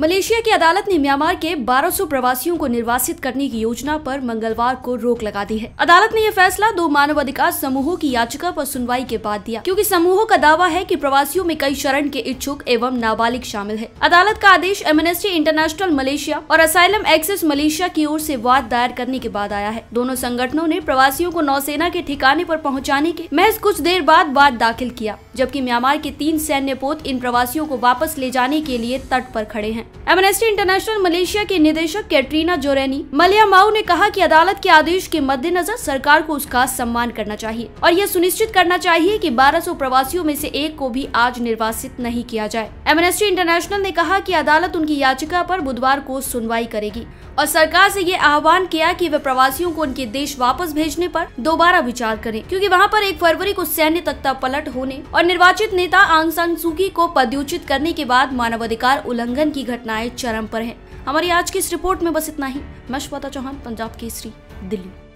Malaysia की अदालत ने म्यांमार के 1200 प्रवासियों को निर्वासित करने की योजना पर मंगलवार को रोक लगा दी है अदालत ने यह फैसला दो मानवाधिकार समूहों की याचिका पर सुनवाई के बाद दिया क्योंकि समूहों का दावा है कि प्रवासियों में कई शरण के इच्छुक एवं नाबालिग शामिल है अदालत का आदेश एमनेस्टी इंटरनेशनल मलेशिया और असाइलम एक्सेस मलेशिया की ओर ऐसी वाद दायर करने के बाद आया है दोनों संगठनों ने प्रवासियों को नौसेना के ठिकाने आरोप पहुँचाने के महज कुछ देर बाद वाद दाखिल किया जबकि म्यांमार के तीन सैन्य पोत इन प्रवासियों को वापस ले जाने के लिए तट पर खड़े हैं एमनेस्टी इंटरनेशनल मलेशिया के निदेशक कैटरीना जोरेनी मलिया माऊ ने कहा कि अदालत के आदेश के मद्देनजर सरकार को उसका सम्मान करना चाहिए और यह सुनिश्चित करना चाहिए कि 1200 प्रवासियों में से एक को भी आज निर्वासित नहीं किया जाए एमनेस्टी इंटरनेशनल ने कहा कि अदालत उनकी याचिका पर बुधवार को सुनवाई करेगी और सरकार से ये आह्वान किया कि वे प्रवासियों को उनके देश वापस भेजने पर दोबारा विचार करें क्योंकि वहाँ पर एक फरवरी को सैन्य तख्ता पलट होने और निर्वाचित नेता आंग सान सुकी को पदयोचित करने के बाद मानवाधिकार उल्लंघन की घटनाएं चरम पर हैं। हमारी आज की इस रिपोर्ट में बस इतना ही मैं श्वेता चौहान पंजाब केसरी दिल्ली